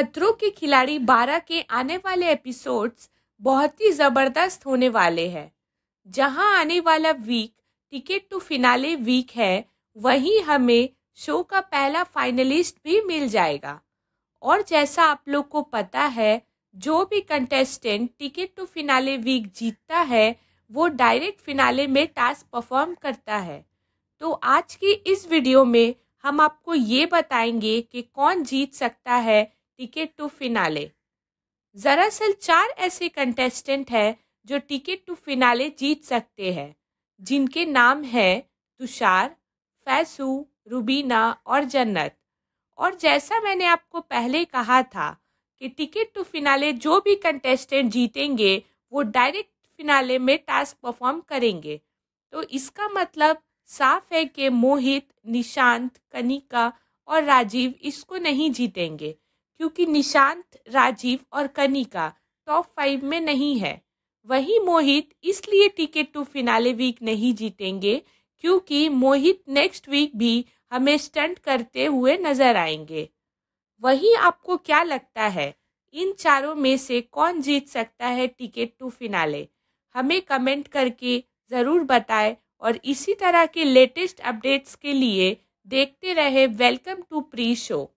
खतरों के खिलाड़ी 12 के आने वाले एपिसोड्स बहुत ही ज़बरदस्त होने वाले हैं जहां आने वाला week ticket to finale week है वहीं हमें शो का पहला फाइनलिस्ट भी मिल जाएगा और जैसा आप लोग को पता है जो भी contestant ticket to finale week जीतता है वो डायरेक्ट फिनाले में टास्क परफॉर्म करता है तो आज की इस वीडियो में हम आपको ये बताएंगे कि कौन जीत सकता है टिकट टू फिनाले दरअसल चार ऐसे कंटेस्टेंट हैं जो टिकट टू फिनाले जीत सकते हैं जिनके नाम हैं तुषार फैसू रुबीना और जन्नत और जैसा मैंने आपको पहले कहा था कि टिकट टू फिनाले जो भी कंटेस्टेंट जीतेंगे वो डायरेक्ट फिनाले में टास्क परफॉर्म करेंगे तो इसका मतलब साफ है कि मोहित निशांत कनिका और राजीव इसको नहीं जीतेंगे क्योंकि निशांत राजीव और कनिका टॉप फाइव में नहीं है वही मोहित इसलिए टिकट टू फिनाले वीक नहीं जीतेंगे क्योंकि मोहित नेक्स्ट वीक भी हमें स्टंट करते हुए नजर आएंगे वहीं आपको क्या लगता है इन चारों में से कौन जीत सकता है टिकट टू फिनाले हमें कमेंट करके ज़रूर बताएं और इसी तरह के लेटेस्ट अपडेट्स के लिए देखते रहे वेलकम टू प्री शो